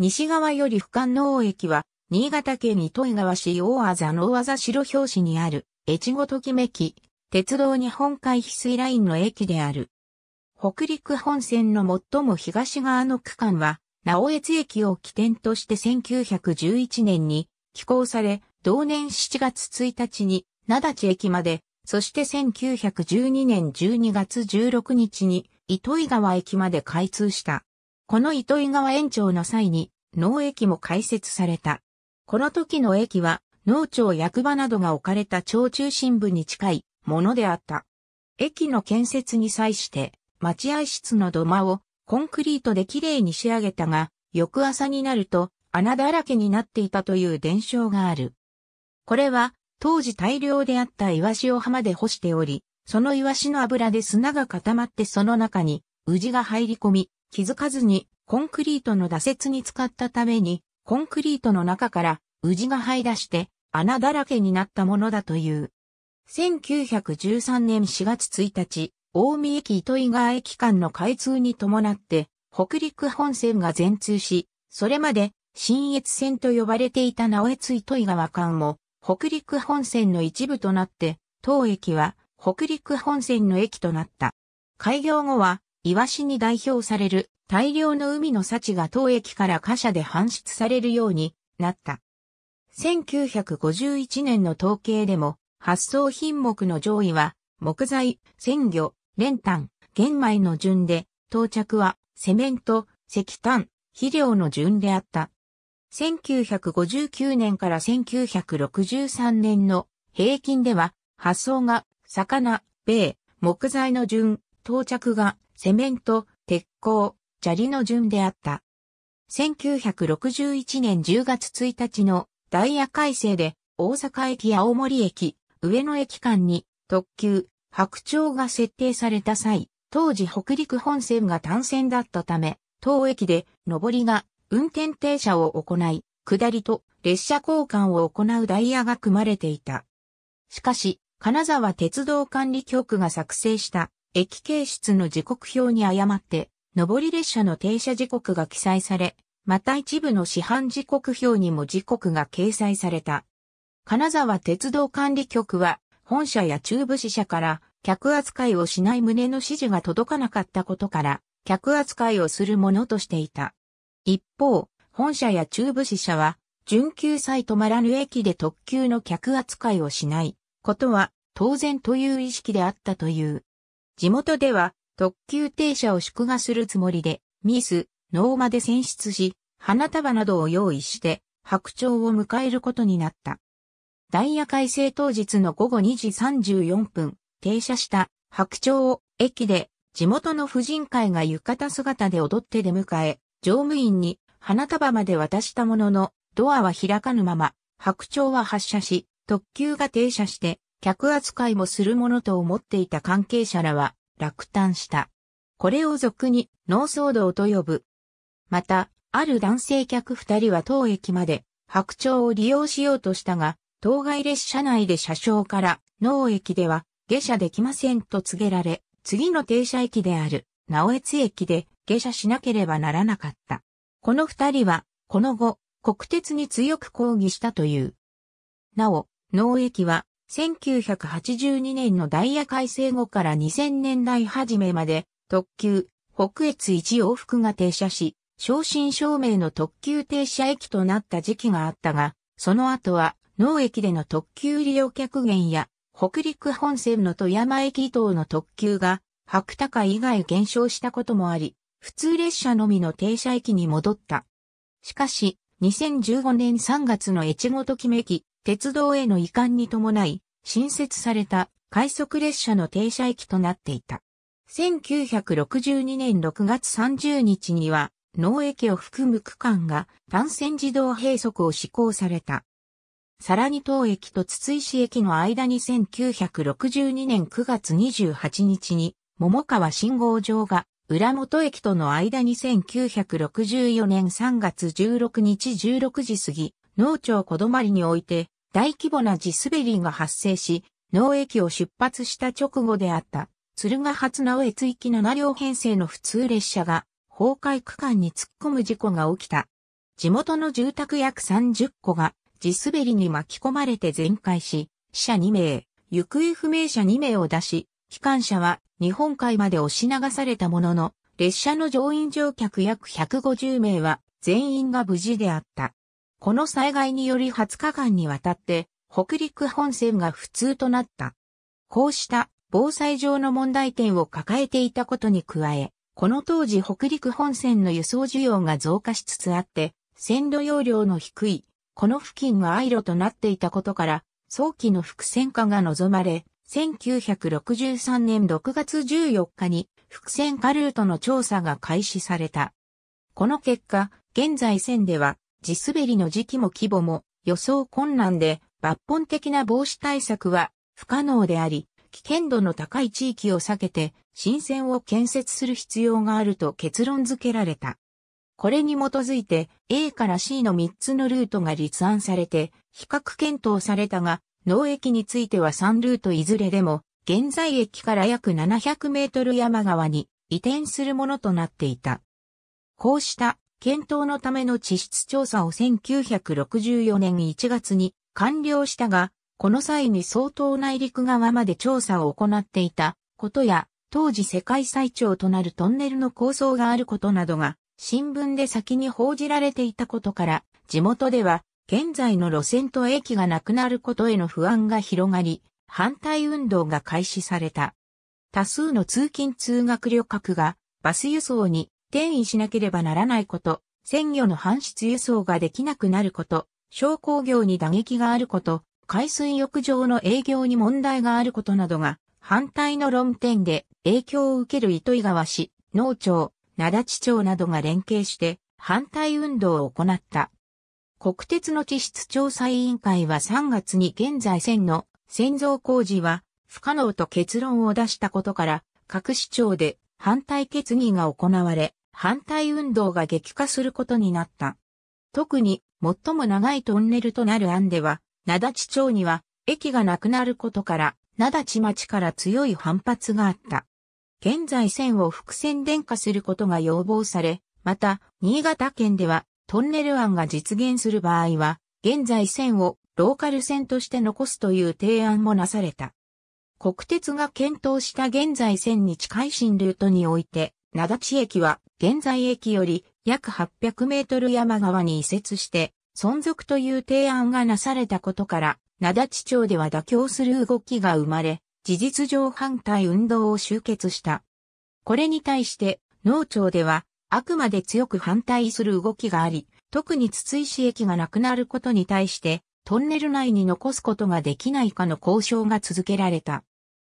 西側より俯の農駅は、新潟県糸魚川市大和野和白表紙にある、越後ときめき、鉄道日本海翡翠ラインの駅である。北陸本線の最も東側の区間は、直越駅を起点として1911年に寄港され、同年7月1日に、名立駅まで、そして1912年12月16日に、糸魚川駅まで開通した。この糸井川延長の際に、農駅も開設された。この時の駅は、農庁役場などが置かれた町中心部に近いものであった。駅の建設に際して、待合室の土間をコンクリートできれいに仕上げたが、翌朝になると穴だらけになっていたという伝承がある。これは、当時大量であったイワシを浜で干しており、そのイワシの油で砂が固まってその中に、ウジが入り込み、気づかずにコンクリートの打設に使ったために、コンクリートの中から宇治が這い出して穴だらけになったものだという。1913年4月1日、大見駅糸井川駅間の開通に伴って、北陸本線が全通し、それまで新越線と呼ばれていた直越糸井川間も、北陸本線の一部となって、当駅は北陸本線の駅となった。開業後は、イワシに代表される大量の海の幸が当駅から貨車で搬出されるようになった。1951年の統計でも発送品目の上位は木材、鮮魚、練炭、玄米の順で到着はセメント、石炭、肥料の順であった。1959年から1963年の平均では、発送が魚、米、木材の順、到着がセメント、鉄鋼、砂利の順であった。1961年10月1日のダイヤ改正で大阪駅や青森駅、上野駅間に特急、白鳥が設定された際、当時北陸本線が単線だったため、当駅で上りが運転停車を行い、下りと列車交換を行うダイヤが組まれていた。しかし、金沢鉄道管理局が作成した駅形質の時刻表に誤って、上り列車の停車時刻が記載され、また一部の市販時刻表にも時刻が掲載された。金沢鉄道管理局は、本社や中部支社から客扱いをしない旨の指示が届かなかったことから、客扱いをするものとしていた。一方、本社や中部支社は、準急サ止まらぬ駅で特急の客扱いをしないことは当然という意識であったという。地元では特急停車を祝賀するつもりで、ミス、ノーマで選出し、花束などを用意して、白鳥を迎えることになった。ダイヤ改正当日の午後2時34分、停車した白鳥を駅で地元の婦人会が浴衣姿で踊って出迎え、乗務員に花束まで渡したものの、ドアは開かぬまま、白鳥は発車し、特急が停車して、客扱いもするものと思っていた関係者らは落胆した。これを俗に脳騒動と呼ぶ。また、ある男性客二人は当駅まで白鳥を利用しようとしたが、当該列車内で車掌から脳駅では下車できませんと告げられ、次の停車駅である直越駅で下車しなければならなかった。この二人は、この後、国鉄に強く抗議したという。なお、農駅は1982年のダイヤ改正後から2000年代初めまで特急北越一往復が停車し、正真正銘の特急停車駅となった時期があったが、その後は農駅での特急利用客減や北陸本線の富山駅等の特急が白高以外減少したこともあり、普通列車のみの停車駅に戻った。しかし、2015年3月の越後ときめき、鉄道への移管に伴い、新設された快速列車の停車駅となっていた。1962年6月30日には、農駅を含む区間が単線自動閉塞を施行された。さらに当駅と筒石駅の間に1962年9月28日に、桃川信号場が浦本駅との間に1964年3月16日16時過ぎ、農町小泊において、大規模な地滑りが発生し、農駅を出発した直後であった、鶴ヶ初直江津行き7両編成の普通列車が崩壊区間に突っ込む事故が起きた。地元の住宅約30戸が地滑りに巻き込まれて全壊し、死者2名、行方不明者2名を出し、機関車は日本海まで押し流されたものの、列車の乗員乗客約150名は全員が無事であった。この災害により20日間にわたって北陸本線が不通となった。こうした防災上の問題点を抱えていたことに加え、この当時北陸本線の輸送需要が増加しつつあって、線路容量の低い、この付近がアイロとなっていたことから、早期の伏線化が望まれ、1963年6月14日に伏線化ルートの調査が開始された。この結果、現在線では地滑りの時期も規模も予想困難で抜本的な防止対策は不可能であり、危険度の高い地域を避けて新線を建設する必要があると結論付けられた。これに基づいて A から C の3つのルートが立案されて比較検討されたが、農駅については3ルートいずれでも現在駅から約700メートル山側に移転するものとなっていた。こうした検討のための地質調査を1964年1月に完了したが、この際に相当内陸側まで調査を行っていたことや、当時世界最長となるトンネルの構想があることなどが、新聞で先に報じられていたことから、地元では、現在の路線と駅がなくなることへの不安が広がり、反対運動が開始された。多数の通勤通学旅客がバス輸送に転移しなければならないこと、鮮魚の搬出輸送ができなくなること、商工業に打撃があること、海水浴場の営業に問題があることなどが、反対の論点で影響を受ける糸井川市、農町、灘地町などが連携して反対運動を行った。国鉄の地質調査委員会は3月に現在線の線造工事は不可能と結論を出したことから、各市町で反対決議が行われ、反対運動が激化することになった。特に最も長いトンネルとなる案では、灘地町には駅がなくなることから、灘地町から強い反発があった。現在線を複線電化することが要望され、また、新潟県ではトンネル案が実現する場合は、現在線をローカル線として残すという提案もなされた。国鉄が検討した現在線に近い新ルートにおいて、長地駅は現在駅より約800メートル山側に移設して存続という提案がなされたことから、灘地町では妥協する動きが生まれ、事実上反対運動を集結した。これに対して、農町では、あくまで強く反対する動きがあり、特に筒井市駅がなくなることに対して、トンネル内に残すことができないかの交渉が続けられた。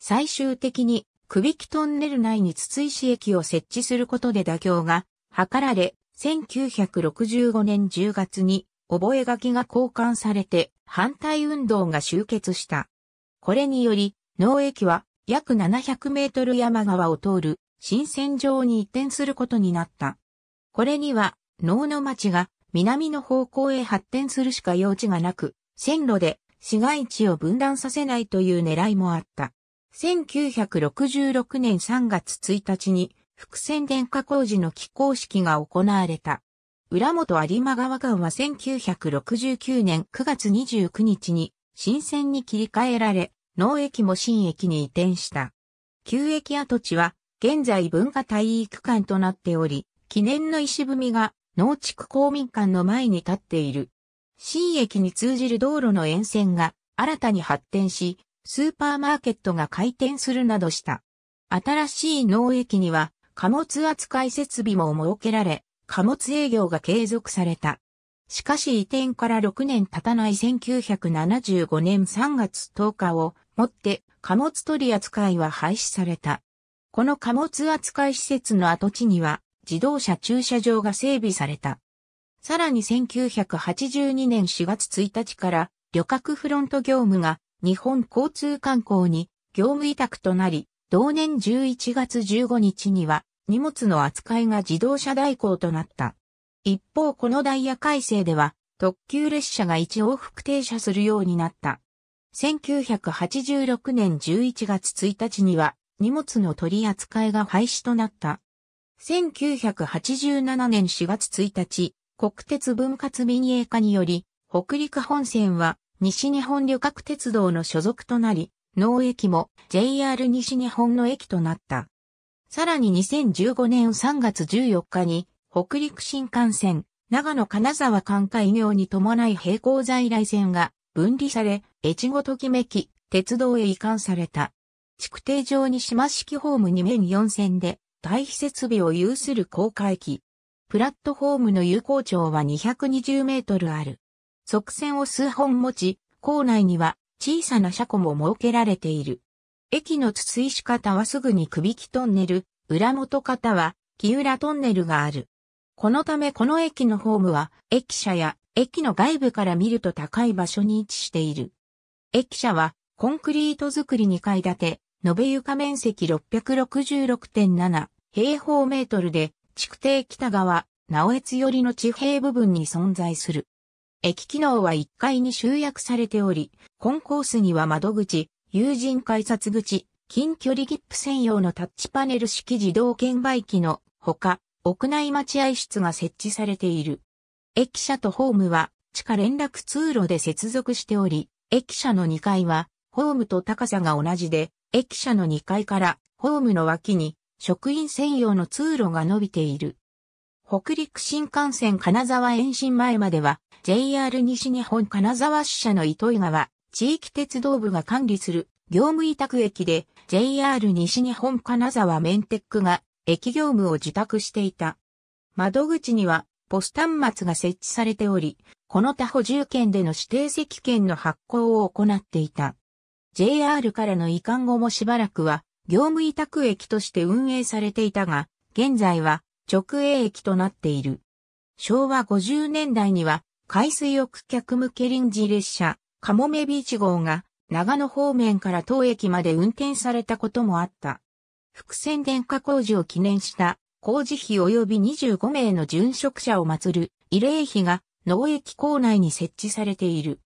最終的に、首木トンネル内に筒石駅を設置することで妥協が図られ、1965年10月に覚書が交換されて反対運動が終結した。これにより、農駅は約700メートル山川を通る新線上に移転することになった。これには、農の町が南の方向へ発展するしか用地がなく、線路で市街地を分断させないという狙いもあった。1966年3月1日に、伏線電化工事の起工式が行われた。浦本有馬川間は1969年9月29日に新線に切り替えられ、農駅も新駅に移転した。旧駅跡地は現在文化体育館となっており、記念の石踏みが農地区公民館の前に立っている。新駅に通じる道路の沿線が新たに発展し、スーパーマーケットが開店するなどした。新しい農駅には貨物扱い設備も設けられ、貨物営業が継続された。しかし移転から6年経たない1975年3月10日をもって貨物取扱いは廃止された。この貨物扱い施設の跡地には自動車駐車場が整備された。さらに1982年4月1日から旅客フロント業務が日本交通観光に業務委託となり、同年11月15日には荷物の扱いが自動車代行となった。一方このダイヤ改正では特急列車が1往復停車するようになった。1986年11月1日には荷物の取り扱いが廃止となった。1987年4月1日、国鉄分割民営化により、北陸本線は西日本旅客鉄道の所属となり、農駅も JR 西日本の駅となった。さらに2015年3月14日に、北陸新幹線、長野金沢間開業に伴い並行在来線が分離され、越後ときめき、鉄道へ移管された。築堤上に島式ホーム2面4線で、対比設備を有する高架駅。プラットホームの有効長は220メートルある。側線を数本持ち、構内には小さな車庫も設けられている。駅の筒石方はすぐに首木トンネル、裏元方は木浦トンネルがある。このためこの駅のホームは駅舎や駅の外部から見ると高い場所に位置している。駅舎はコンクリート造り2階建て、延べ床面積666.7平方メートルで、築堤北側、直江津寄りの地平部分に存在する。駅機能は1階に集約されており、コンコースには窓口、友人改札口、近距離切符専用のタッチパネル式自動券売機のほか、屋内待合室が設置されている。駅舎とホームは地下連絡通路で接続しており、駅舎の2階はホームと高さが同じで、駅舎の2階からホームの脇に職員専用の通路が伸びている。北陸新幹線金沢延伸前までは JR 西日本金沢支社の糸魚川地域鉄道部が管理する業務委託駅で JR 西日本金沢メンテックが駅業務を受託していた。窓口にはポス端末が設置されており、この他補充券での指定席券の発行を行っていた。JR からの移管後もしばらくは業務委託駅として運営されていたが、現在は直営駅となっている。昭和50年代には海水浴客向け臨時列車、カモメビーチ号が長野方面から当駅まで運転されたこともあった。伏線電化工事を記念した工事費及び25名の殉職者を祀る慰霊碑が農駅構内に設置されている。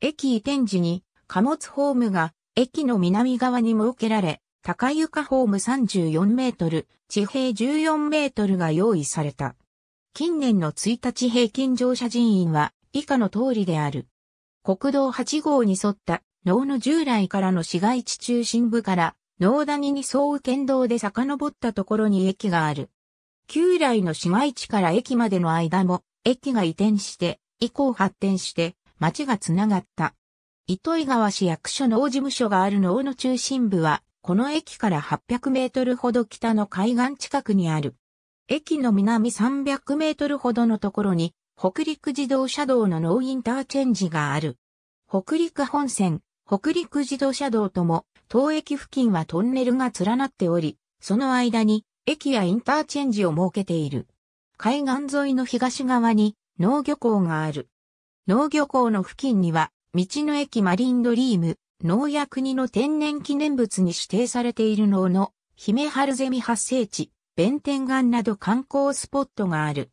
駅移転時に貨物ホームが駅の南側に設けられ、高床ホーム34メートル、地平14メートルが用意された。近年の1日平均乗車人員は以下の通りである。国道8号に沿った能の従来からの市街地中心部から能谷に沿う県道で遡ったところに駅がある。旧来の市街地から駅までの間も駅が移転して以降発展して町がつながった。糸井川市役所能事務所がある能の中心部はこの駅から800メートルほど北の海岸近くにある。駅の南300メートルほどのところに、北陸自動車道のノーインターチェンジがある。北陸本線、北陸自動車道とも、当駅付近はトンネルが連なっており、その間に駅やインターチェンジを設けている。海岸沿いの東側に農漁港がある。農漁港の付近には、道の駅マリンドリーム、農薬国の天然記念物に指定されている農の、姫春ゼミ発生地、弁天岩など観光スポットがある。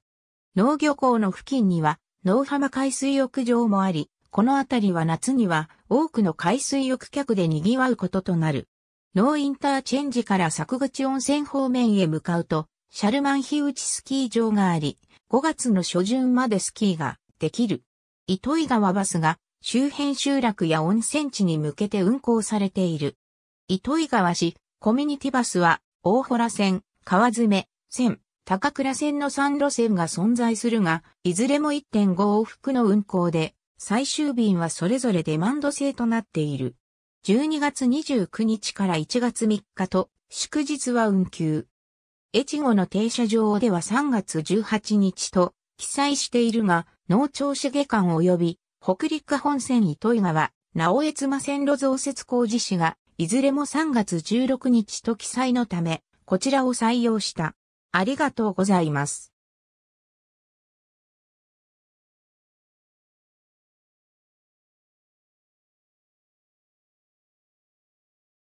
農漁港の付近には、農浜海水浴場もあり、この辺りは夏には多くの海水浴客で賑わうこととなる。農インターチェンジから作口温泉方面へ向かうと、シャルマン日内スキー場があり、5月の初旬までスキーができる。糸井川バスが周辺集落や温泉地に向けて運行されている。糸井川市コミュニティバスは大洞線、川詰、線、高倉線の3路線が存在するが、いずれも1.5往復の運行で、最終便はそれぞれデマンド制となっている。12月29日から1月3日と、祝日は運休。越後の停車場では3月18日と記載しているが、農庁市下間及び北陸本線糸井川、直江妻線路増設工事士が、いずれも3月16日と記載のため、こちらを採用した。ありがとうございます。